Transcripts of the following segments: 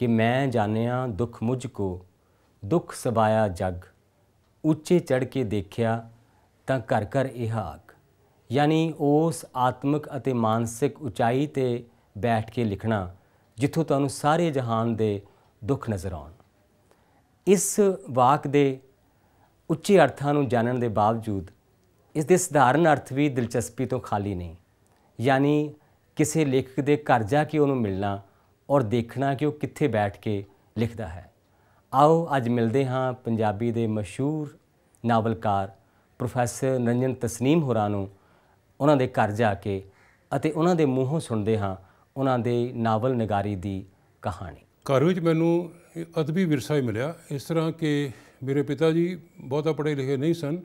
ਕਿ ਮੈਂ ਜਾਣਿਆ ਦੁੱਖ ਮੁਝ ਕੋ ਦੁੱਖ ਸਬਾਇਆ ਜਗ ਉੱਚੇ ਚੜ ਕੇ ਦੇਖਿਆ ਤਾਂ ਘਰ ਘਰ ਇਹ ਹਾਕ ਯਾਨੀ ਉਸ ਆਤਮਿਕ ਅਤੇ ਮਾਨਸਿਕ ਉਚਾਈ ਤੇ ਬੈਠ ਕੇ ਲਿਖਣਾ ਜਿੱਥੋਂ ਤੁਹਾਨੂੰ ਸਾਰੇ ਜਹਾਨ ਦੇ ਦੁੱਖ ਨਜ਼ਰ ਆਉਣ ਇਸ ਵਾਕ ਦੇ ਉੱਚੇ ਅਰਥਾਂ ਨੂੰ ਜਾਣਨ ਦੇ ਬਾਵਜੂਦ ਇਸ ਦੇ ਸਧਾਰਨ ਅਰਥ ਵੀ ਦਿਲਚਸਪੀ ਤੋਂ ਖਾਲੀ ਨਹੀਂ ਯਾਨੀ ਕਿਸੇ ਲੇਖਕ ਦੇ ਘਰ ਜਾ ਕੇ ਉਹਨੂੰ ਮਿਲਣਾ ਔਰ ਦੇਖਣਾ ਕਿ ਉਹ ਕਿੱਥੇ ਬੈਠ ਕੇ ਲਿਖਦਾ ਹੈ ਆਓ ਅੱਜ ਮਿਲਦੇ ਹਾਂ ਪੰਜਾਬੀ ਦੇ ਮਸ਼ਹੂਰ ਨਾਵਲਕਾਰ ਪ੍ਰੋਫੈਸਰ ਨੰਜਨ ਤਸਨੀਮ ਹੋਰਾਂ ਨੂੰ ਉਹਨਾਂ ਦੇ ਘਰ ਜਾ ਕੇ ਅਤੇ ਉਹਨਾਂ ਦੇ ਮੂੰਹੋਂ ਸੁਣਦੇ ਹਾਂ ਉਹਨਾਂ ਦੇ ਨਾਵਲ ਨਗਾਰੀ ਦੀ ਕਹਾਣੀ ਘਰ ਵਿੱਚ ਮੈਨੂੰ ਅਦਬੀ ਵਿਰਸਾ ਹੀ ਮਿਲਿਆ ਇਸ ਤਰ੍ਹਾਂ ਕਿ ਮੇਰੇ ਪਿਤਾ ਜੀ ਬਹੁਤਾ ਪੜ੍ਹੇ ਲਿਖੇ ਨਹੀਂ ਸਨ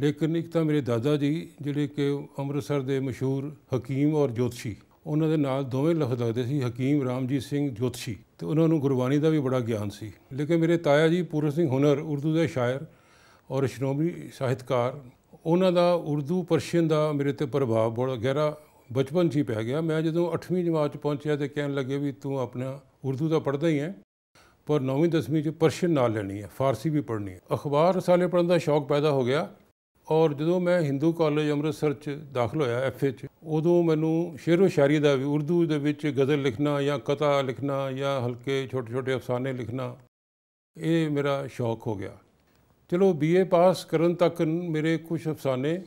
ਲੇਕਿਨ ਇੱਕ ਤਾਂ ਮੇਰੇ ਦਾਦਾ ਜੀ ਜਿਹੜੇ ਕਿ ਅੰਮ੍ਰਿਤਸਰ ਦੇ ਮਸ਼ਹੂਰ ਹਕੀਮ ਔਰ ਜੋਤਸ਼ੀ ਉਹਨਾਂ ਦੇ ਨਾਲ ਦੋਵੇਂ ਲਫ਼ਜ਼ ਲੱਗਦੇ ਸੀ ਹਕੀਮ ਰਾਮਜੀਤ ਸਿੰਘ ਜੋਤਸ਼ੀ ਤੇ ਉਹਨਾਂ ਨੂੰ ਗੁਰਬਾਣੀ ਦਾ ਵੀ ਬੜਾ ਗਿਆਨ ਸੀ ਲੇਕਿਨ ਮੇਰੇ ਤਾਇਆ ਜੀ ਪੂਰਨ ਸਿੰਘ ਹੁਨਰ ਉਰਦੂ ਦੇ ਸ਼ਾਇਰ ਔਰ ਸ਼ਨੋਬੀ ਸਾਹਿਤਕਾਰ ਉਹਨਾਂ ਦਾ ਉਰਦੂ ਪਰਸ਼ੀਅਨ ਦਾ ਮੇਰੇ ਤੇ ਪ੍ਰਭਾਵ ਬੜਾ ਗਹਿਰਾ ਬਚਪਨ 'ਚ ਹੀ ਪੈ ਗਿਆ ਮੈਂ ਜਦੋਂ 8ਵੀਂ ਜਮਾਤ 'ਚ ਪਹੁੰਚਿਆ ਤੇ ਕਹਿਣ ਲੱਗੇ ਵੀ ਤੂੰ ਆਪਣਾ ਉਰਦੂ ਤਾਂ ਪੜ੍ਹਦਾ ਹੀ ਹੈ ਪਰ 9ਵੀਂ 10ਵੀਂ 'ਚ ਪਰਸ਼ੀਅਨ ਨਾਲ ਲੈਣੀ ਹੈ ਫਾਰਸੀ ਵੀ ਪੜ੍ਹਨੀ ਹੈ ਅਖਬਾਰ ਰਸਾਲੇ ਪੜ੍ਹਨ ਦਾ ਸ਼ੌਕ ਪੈਦਾ ਹੋ ਗਿਆ ਔਰ ਜਦੋਂ ਮੈਂ ਹਿੰਦੂ ਕਾਲਜ ਅੰਮ੍ਰਿਤਸਰ ਚ ਦਾਖਲ ਹੋਇਆ ਐਫਏ ਚ ਉਦੋਂ ਮੈਨੂੰ ਸ਼ੇਰੋ ਸ਼ਾਇਰੀ ਦਾ ਵੀ ਉਰਦੂ ਦੇ ਵਿੱਚ ਗਜ਼ਲ ਲਿਖਣਾ ਜਾਂ ਕਥਾ ਲਿਖਣਾ ਜਾਂ ਹਲਕੇ ਛੋਟੇ ਛੋਟੇ ਅਫਸਾਨੇ ਲਿਖਣਾ ਇਹ ਮੇਰਾ ਸ਼ੌਕ ਹੋ ਗਿਆ ਚਲੋ ਬੀਏ ਪਾਸ ਕਰਨ ਤੱਕ ਮੇਰੇ ਕੁਝ ਅਫਸਾਨੇ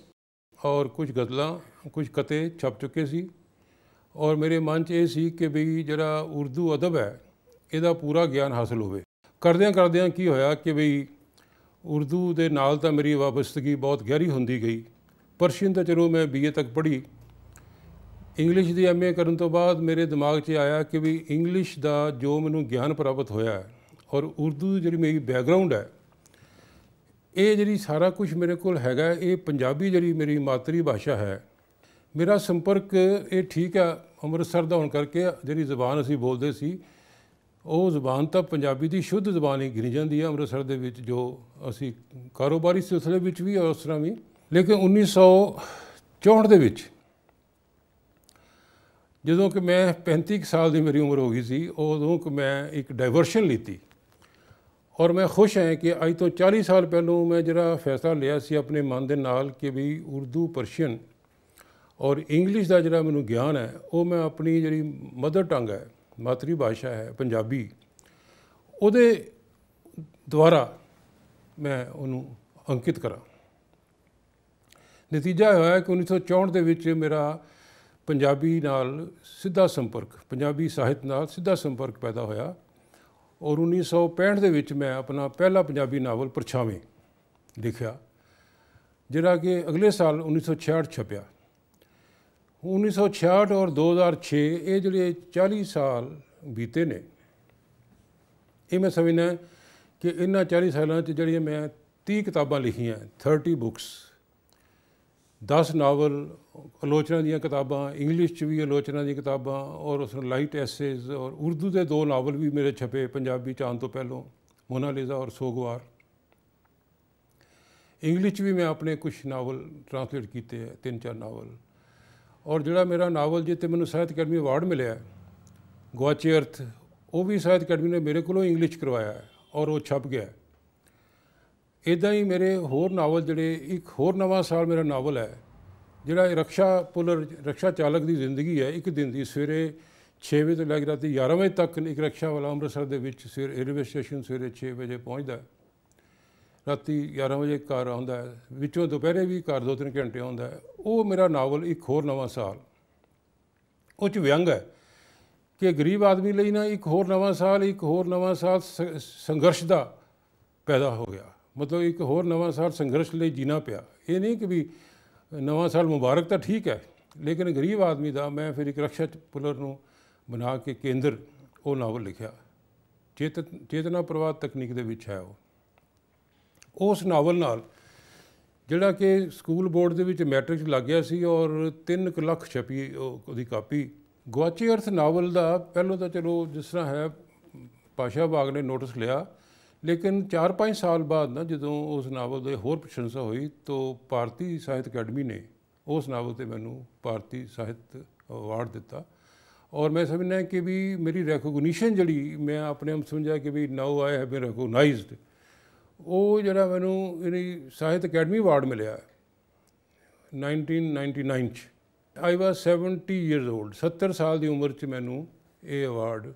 ਔਰ ਕੁਝ ਗਜ਼ਲਾਂ ਕੁਝ ਕਤੇ ਛਪ ਚੁੱਕੇ ਸੀ ਔਰ ਮੇਰੇ ਮਨ 'ਚ ਇਹ ਸੀ ਕਿ ਵੀ ਜਿਹੜਾ ਉਰਦੂ ਅਦਬ ਹੈ ਇਹਦਾ ਪੂਰਾ ਗਿਆਨ ਹਾਸਲ ਹੋਵੇ ਕਰਦਿਆਂ ਕਰਦਿਆਂ ਕੀ ਹੋਇਆ ਕਿ ਵੀ ਉਰਦੂ ਦੇ ਨਾਲ ਤਾਂ ਮੇਰੀ ਵਾਪਸਤਗੀ ਬਹੁਤ ਗਹਿਰੀ ਹੁੰਦੀ ਗਈ ਪਰਸ਼ੀਨ ਤਾਂ ਚਲੋ ਮੈਂ ਬੀਏ ਤੱਕ ਪੜ੍ਹੀ ਇੰਗਲਿਸ਼ ਦੀ ਐਮਏ ਕਰਨ ਤੋਂ ਬਾਅਦ ਮੇਰੇ ਦਿਮਾਗ 'ਚ ਆਇਆ ਕਿ ਵੀ ਇੰਗਲਿਸ਼ ਦਾ ਜੋ ਮੈਨੂੰ ਗਿਆਨ ਪ੍ਰਾਪਤ ਹੋਇਆ ਹੈ ਔਰ ਉਰਦੂ ਜਿਹੜੀ ਮੇਰੀ ਬੈਕਗ੍ਰਾਉਂਡ ਹੈ ਇਹ ਜਿਹੜੀ ਸਾਰਾ ਕੁਝ ਮੇਰੇ ਕੋਲ ਹੈਗਾ ਇਹ ਪੰਜਾਬੀ ਜਿਹੜੀ ਮੇਰੀ ਮਾਤਰੀ ਭਾਸ਼ਾ ਹੈ ਮੇਰਾ ਸੰਪਰਕ ਇਹ ਠੀਕ ਹੈ ਅੰਮ੍ਰਿਤਸਰ ਦਾ ਹੋਣ ਕਰਕੇ ਜਿਹੜੀ ਜ਼ੁਬਾਨ ਅਸੀਂ ਬੋਲਦੇ ਸੀ ਉਹ ਜ਼ੁਬਾਨ ਤਾਂ ਪੰਜਾਬੀ ਦੀ ਸ਼ੁੱਧ ਜ਼ੁਬਾਨ ਹੀ ਗਿਣੀ ਜਾਂਦੀ ਹੈ ਅੰਮ੍ਰਿਤਸਰ ਦੇ ਵਿੱਚ ਜੋ ਅਸੀਂ ਕਾਰੋਬਾਰੀ ਸਿਲਸਿਲੇ ਵਿੱਚ ਵੀ ਉਸ ਤਰ੍ਹਾਂ ਵੀ ਲੇਕਿਨ 1964 ਦੇ ਵਿੱਚ ਜਦੋਂ ਕਿ ਮੈਂ 35 ਸਾਲ ਦੀ ਮੇਰੀ ਉਮਰ ਹੋ ਗਈ ਸੀ ਉਦੋਂ ਕਿ ਮੈਂ ਇੱਕ ਡਾਈਵਰਸ਼ਨ ਲਈਤੀ ਔਰ ਮੈਂ ਖੁਸ਼ ਹਾਂ ਕਿ ਅੱਜ ਤੋਂ 40 ਸਾਲ ਪਹਿਲਾਂ ਮੈਂ ਜਿਹੜਾ ਫੈਸਲਾ ਲਿਆ ਸੀ ਆਪਣੇ ਮਨ ਦੇ ਨਾਲ ਕਿ ਵੀ ਉਰਦੂ ਪਰਸ਼ੀਅਨ ਔਰ ਇੰਗਲਿਸ਼ ਦਾ ਜਿਹੜਾ ਮੈਨੂੰ ਗਿਆਨ ਹੈ ਉਹ ਮੈਂ ਆਪਣੀ ਜਿਹੜੀ ਮਦਰ ਟੰਗ ਹੈ ਮਾਤਰੀ ਭਾਸ਼ਾ ਹੈ ਪੰਜਾਬੀ ਉਹਦੇ ਦੁਆਰਾ ਮੈਂ ਉਹਨੂੰ ਅੰਕਿਤ ਕਰਾਂ ਨਤੀਜਾ ਹੋਇਆ ਕਿ 1964 ਦੇ ਵਿੱਚ ਮੇਰਾ ਪੰਜਾਬੀ ਨਾਲ ਸਿੱਧਾ ਸੰਪਰਕ ਪੰਜਾਬੀ ਸਾਹਿਤ ਨਾਲ ਸਿੱਧਾ ਸੰਪਰਕ ਪੈਦਾ ਹੋਇਆ ਔਰ 1965 ਦੇ ਵਿੱਚ ਮੈਂ ਆਪਣਾ ਪਹਿਲਾ ਪੰਜਾਬੀ ਨਾਵਲ ਪਰਛਾਵੇਂ ਲਿਖਿਆ ਜਿਹੜਾ ਕਿ ਅਗਲੇ ਸਾਲ 1966 ਛਪਿਆ 1966 ਔਰ 2006 ਇਹ ਜਿਹੜੇ 40 ਸਾਲ ਬੀਤੇ ਨੇ ਇਹ ਮੈਂ ਸਮਝਣਾ ਕਿ ਇਹਨਾਂ 40 ਸਾਲਾਂ 'ਚ ਜਿਹੜੀਆਂ ਮੈਂ 30 ਕਿਤਾਬਾਂ ਲਿਖੀਆਂ 30 ਬੁੱਕਸ 10 ਨਾਵਲ ਆਲੋਚਨਾ ਦੀਆਂ ਕਿਤਾਬਾਂ ਇੰਗਲਿਸ਼ 'ਚ ਵੀ ਆਲੋਚਨਾ ਦੀਆਂ ਕਿਤਾਬਾਂ ਔਰ ਉਸ ਨੂੰ ਲਾਈਟ ਐਸੇਜ਼ ਔਰ ਉਰਦੂ ਦੇ ਦੋ ਨਾਵਲ ਵੀ ਮੇਰੇ ਛਪੇ ਪੰਜਾਬੀ ਚਾਂਦ ਤੋਂ ਪਹਿਲਾਂ ਮੋਨਾਲੀਜ਼ਾ ਔਰ ਸੋਗਵਾਰ ਇੰਗਲਿਸ਼ ਵੀ ਮੈਂ ਆਪਣੇ ਕੁਝ ਨਾਵਲ ਟ੍ਰਾਂਸਲੇਟ ਕੀਤੇ ਤਿੰਨ ਚਾਰ ਨਾਵਲ ਔਰ ਜਿਹੜਾ ਮੇਰਾ ਨਾਵਲ ਜਿੱਤੇ ਮੈਨੂੰ ਸਾਹਿਤ ਅਕੈਡਮੀ ਅਵਾਰਡ ਮਿਲਿਆ ਗਵਾਚੀ ਅਰਥ ਉਹ ਵੀ ਸਾਹਿਤ ਅਕੈਡਮੀ ਨੇ ਮੇਰੇ ਕੋਲੋਂ ਇੰਗਲਿਸ਼ ਕਰਵਾਇਆ ਔਰ ਉਹ ਛਪ ਗਿਆ ਇਦਾਂ ਹੀ ਮੇਰੇ ਹੋਰ ਨਾਵਲ ਜਿਹੜੇ ਇੱਕ ਹੋਰ ਨਵਾਂ ਸਾਲ ਮੇਰਾ ਨਾਵਲ ਹੈ ਜਿਹੜਾ ਰਕਸ਼ਾ ਪੁਲਰ ਰਕਸ਼ਾ ਚਾਲਕ ਦੀ ਜ਼ਿੰਦਗੀ ਹੈ ਇੱਕ ਦਿਨ ਦੀ ਸਵੇਰੇ 6 ਵਜੇ ਤੋਂ ਲੈ ਕੇ ਰਾਤੀ 11 ਵਜੇ ਤੱਕ ਇੱਕ ਰਕਸ਼ਾ ਵਾਲਾ ਅੰਮ੍ਰਿਤਸਰ ਦੇ ਵਿੱਚ ਸਵੇਰੇ ਰੇਲਵੇ ਸਟੇਸ਼ਨ ਸਵੇਰੇ 6 ਵਜੇ ਪਹੁੰਚਦਾ ਰਾਤੀ 11 ਵਜੇ ਘਰ ਆਉਂਦਾ ਹੈ ਵਿੱਚੋਂ ਦੁਪਹਿਰੇ ਵੀ ਘਰ ਦੋ ਤਿੰਨ ਘੰਟੇ ਆਉਂਦਾ ਹੈ ਉਹ ਮੇਰਾ ਨਾਵਲ ਇੱਕ ਹੋਰ ਨਵਾਂ ਸਾਲ ਉਹ ਚ ਵਿਅੰਗ ਹੈ ਕਿ ਗਰੀਬ ਆਦਮੀ ਲਈ ਨਾ ਇੱਕ ਹੋਰ ਨਵਾਂ ਸਾਲ ਇੱਕ ਹੋਰ ਨਵਾਂ ਸਾਲ ਸੰਘਰਸ਼ ਦਾ ਪੈਦਾ ਹੋ ਗਿਆ ਮਤਲਬ ਇੱਕ ਹੋਰ ਨਵਾਂ ਸਾਲ ਸੰਘਰਸ਼ ਲਈ ਜੀਣਾ ਪਿਆ ਇਹ ਨਹੀਂ ਕਿ ਵੀ ਨਵਾਂ ਸਾਲ ਮੁਬਾਰਕ ਤਾਂ ਠੀਕ ਹੈ ਲੇਕਿਨ ਗਰੀਬ ਆਦਮੀ ਦਾ ਮੈਂ ਫਿਰ ਇੱਕ ਰਖਸ਼ਤ ਪੁਲਰ ਨੂੰ ਬਣਾ ਕੇ ਕੇਂਦਰ ਉਹ ਨਾਵਲ ਲਿਖਿਆ ਚੇਤਨਾ ਪ੍ਰਵਾਹ ਤਕਨੀਕ ਦੇ ਵਿੱਚ ਹੈ ਉਹ ਉਸ ਨਾਵਲ ਨਾਲ ਜਿਹੜਾ ਕਿ ਸਕੂਲ ਬੋਰਡ ਦੇ ਵਿੱਚ ਮੈਟ੍ਰਿਕ ਚ ਲੱਗ ਗਿਆ ਸੀ ਔਰ 3 ਲੱਖ ਛਪੀ ਉਹਦੀ ਕਾਪੀ ਗਵਾਚੇ ਅਰਥ ਨਾਵਲ ਦਾ ਪਹਿਲਾਂ ਤਾਂ ਚਲੋ ਜਿਸ ਤਰ੍ਹਾਂ ਹੈ ਪਾਸ਼ਾ ਬਾਗ ਨੇ ਨੋਟਿਸ ਲਿਆ ਲੇਕਿਨ 4-5 ਸਾਲ ਬਾਅਦ ਨਾ ਜਦੋਂ ਉਸ ਨਾਵਲ ਦੇ ਹੋਰ ਪ੍ਰਸ਼ੰਸਾ ਹੋਈ ਤਾਂ ਭਾਰਤੀ ਸਾਹਿਤ ਅਕੈਡਮੀ ਨੇ ਉਸ ਨਾਵਲ ਤੇ ਮੈਨੂੰ ਭਾਰਤੀ ਸਾਹਿਤ ਅਵਾਰਡ ਦਿੱਤਾ ਔਰ ਮੈਂ ਸਮਝਦਾ ਕਿ ਵੀ ਮੇਰੀ ਰੈਕੋਗਨੀਸ਼ਨ ਜਿਹੜੀ ਮੈਂ ਆਪਣੇ ਆਪ ਸਮਝਿਆ ਕਿ ਵੀ ਨਾਓ ਆਈ ਹੈਵ ਬੀਨ ਰੈਕੋਗਨਾਈਜ਼ਡ ਉਹ ਜਿਹੜਾ ਮੈਨੂੰ ਇਹਨੀ ਸਾਹਿਤ ਅਕੈਡਮੀ ਅਵਾਰਡ ਮਿਲਿਆ 1999 ਚ ਆਈ ਵਾਸ 70 ਇਅਰਸ 올ਡ 70 ਸਾਲ ਦੀ ਉਮਰ ਚ ਮੈਨੂੰ ਇਹ ਅਵਾਰਡ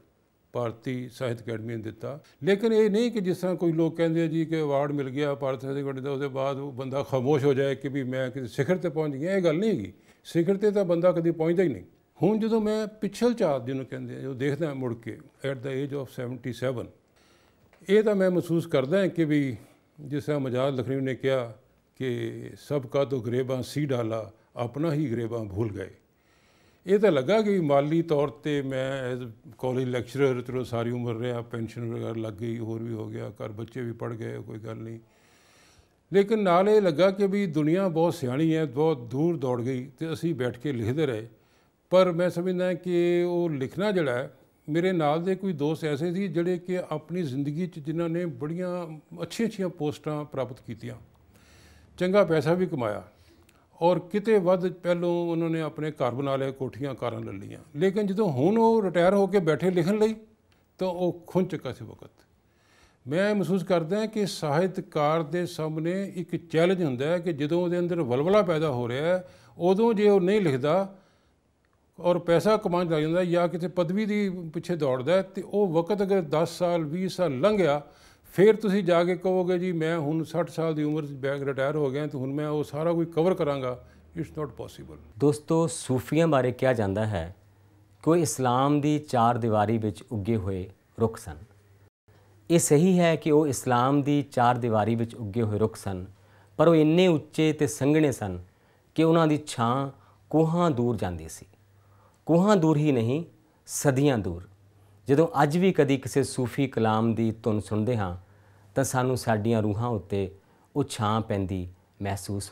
ਭਾਰਤੀ ਸਾਹਿਤ ਅਕੈਡਮੀ ਨੇ ਦਿੱਤਾ ਲੇਕਿਨ ਇਹ ਨਹੀਂ ਕਿ ਜਿਸ ਤਰ੍ਹਾਂ ਕੋਈ ਲੋਕ ਕਹਿੰਦੇ ਆ ਜੀ ਕਿ ਅਵਾਰਡ ਮਿਲ ਗਿਆ ਭਾਰਤ ਸਾਹਿਤ ਅਕੈਡਮੀ ਦਾ ਉਹਦੇ ਬਾਅਦ ਉਹ ਬੰਦਾ ਖਾਮੋਸ਼ ਹੋ ਜਾਏ ਕਿ ਵੀ ਮੈਂ ਕਿਸੇ ਸਿਖਰ ਤੇ ਪਹੁੰਚ ਗਿਆ ਇਹ ਗੱਲ ਨਹੀਂ ਹੈਗੀ ਸਿਖਰ ਤੇ ਤਾਂ ਬੰਦਾ ਕਦੀ ਪਹੁੰਚਦਾ ਹੀ ਨਹੀਂ ਹੁਣ ਜਦੋਂ ਮੈਂ ਪਿਛਲ ਚਾਰ ਦਿਨ ਨੂੰ ਕਹਿੰਦੇ ਆ ਉਹ ਦੇਖਦਾ ਮੁੜ ਕੇ ਐਟ ਦਾ ਏਜ ਆਫ 77 ਇਹ ਤਾਂ ਮੈਂ ਮਹਿਸੂਸ ਕਰਦਾ ਕਿ ਵੀ ਜਿਸ ਤਰ੍ਹਾਂ ਮਜਾਦ ਲਖਨਊ ਨੇ ਕਿਹਾ ਕਿ ਸਭ ਕਾ ਤੋ ਗਰੇਬਾਂ ਸੀ ਡਾਲਾ ਆਪਣਾ ਹੀ ਗਰੇਬਾਂ ਭੁੱਲ ਗਏ ਇਹ ਤਾਂ ਲੱਗਾ ਕਿ ਮਾਲੀ ਤੌਰ ਤੇ ਮੈਂ ਐਜ਼ ਕਾਲਜ ਲੈਕਚਰਰ ਚਲੋ ਸਾਰੀ ਉਮਰ ਰਿਹਾ ਪੈਨਸ਼ਨ ਵਗੈਰ ਲੱਗ ਗਈ ਹੋਰ ਵੀ ਹੋ ਗਿਆ ਘਰ ਬੱਚੇ ਵੀ ਪੜ ਗਏ ਕੋਈ ਗੱਲ ਨਹੀਂ ਲੇਕਿਨ ਨਾਲ ਇਹ ਲੱਗਾ ਕਿ ਵੀ ਦੁਨੀਆ ਬਹੁਤ ਸਿਆਣੀ ਹੈ ਬਹੁਤ ਦੂਰ ਦੌੜ ਗਈ ਤੇ ਅਸੀਂ ਬੈਠ ਕੇ ਲਿਖਦੇ ਰਹੇ ਪਰ ਮੈਂ ਸਮਝਦਾ ਕਿ ਉਹ ਲਿਖਣਾ ਜਿਹੜਾ ਮੇਰੇ ਨਾਲ ਦੇ ਕੋਈ ਦੋਸਤ ਐਸੇ ਸੀ ਜਿਹੜੇ ਕਿ ਆਪਣੀ ਜ਼ਿੰਦਗੀ 'ਚ ਜਿਨ੍ਹਾਂ ਨੇ ਬੜੀਆਂ ਅੱਛੀਆਂ-ਅੱਛੀਆਂ ਪੋਸਟਾਂ ਪ੍ਰਾਪਤ ਕੀਤੀਆਂ ਚੰਗਾ ਪੈਸਾ ਵੀ ਕਮਾਇਆ ਔਰ ਕਿਤੇ ਵੱਧ ਪਹਿਲੋਂ ਉਹਨਾਂ ਨੇ ਆਪਣੇ ਘਰ ਬਣਾ ਲਏ ਕੋਠੀਆਂ ਕਾਰਾਂ ਲੈ ਲਈਆਂ ਲੇਕਿਨ ਜਦੋਂ ਹੁਣ ਉਹ ਰਿਟਾਇਰ ਹੋ ਕੇ ਬੈਠੇ ਲਿਖਣ ਲਈ ਤਾਂ ਉਹ ਖੁੰਝ ਚੁੱਕਾ ਸੀ ਵਕਤ ਮੈਂ ਮਹਿਸੂਸ ਕਰਦਾ ਕਿ ਸਾਹਿਤਕਾਰ ਦੇ ਸਾਹਮਣੇ ਇੱਕ ਚੈਲੰਜ ਹੁੰਦਾ ਹੈ ਕਿ ਜਦੋਂ ਉਹਦੇ ਅੰਦਰ ਵਲਵਲਾ ਪੈਦਾ ਹੋ ਰਿਹਾ ਹੈ ਉਦੋਂ ਜੇ ਉਹ ਨਹੀਂ ਲਿਖਦਾ ਔਰ ਪੈਸਾ ਕਮਾਉਣ ਲੱਗ ਜਾਂਦਾ ਜਾਂ ਕਿਤੇ ਪਦਵੀ ਦੀ ਪਿੱਛੇ ਦੌੜਦਾ ਤੇ ਉਹ ਵਕਤ ਅਗਰ 10 ਸਾਲ 20 ਸਾਲ ਲੰਘਿਆ ਫਿਰ ਤੁਸੀਂ ਜਾ ਕੇ ਕਹੋਗੇ ਜੀ ਮੈਂ ਹੁਣ 60 ਸਾਲ ਦੀ ਉਮਰ ਤੇ ਬੈਂਕ ਰਿਟਾਇਰ ਹੋ ਗਿਆ ਤੇ ਹੁਣ ਮੈਂ ਉਹ ਸਾਰਾ ਕੁਝ ਕਵਰ ਕਰਾਂਗਾ ਇਟਸ ਨਾਟ ਪੋਸੀਬਲ ਦੋਸਤੋ ਸੂਫੀਆਂ ਬਾਰੇ ਕਿਹਾ ਜਾਂਦਾ ਹੈ ਕੋਈ ਇਸਲਾਮ ਦੀ ਚਾਰ ਦੀਵਾਰੀ ਵਿੱਚ ਉੱਗੇ ਹੋਏ ਰੁੱਖ ਸਨ ਇਹ ਸਹੀ ਹੈ ਕਿ ਉਹ ਇਸਲਾਮ ਦੀ ਚਾਰ ਦੀਵਾਰੀ ਵਿੱਚ ਉੱਗੇ ਹੋਏ ਰੁੱਖ ਸਨ ਪਰ ਉਹ ਇੰਨੇ ਉੱਚੇ ਤੇ ਸੰਘਣੇ ਸਨ ਕਿ ਉਹਨਾਂ ਦੀ ਛਾਂ ਕੋਹਾਂ ਦੂਰ ਜਾਂਦੀ ਸੀ ਕੋਹਾਂ ਦੂਰ ਹੀ ਨਹੀਂ ਸਦੀਆਂ ਦੂਰ ਜਦੋਂ ਅੱਜ ਵੀ ਕਦੀ ਕਿਸੇ ਸੂਫੀ ਕਲਾਮ ਦੀ ਧੁਨ ਸੁਣਦੇ ਹਾਂ ਤਾਂ ਸਾਨੂੰ ਸਾਡੀਆਂ ਰੂਹਾਂ ਉੱਤੇ ਉਹ ਛਾਂ ਪੈਂਦੀ ਮਹਿਸੂਸ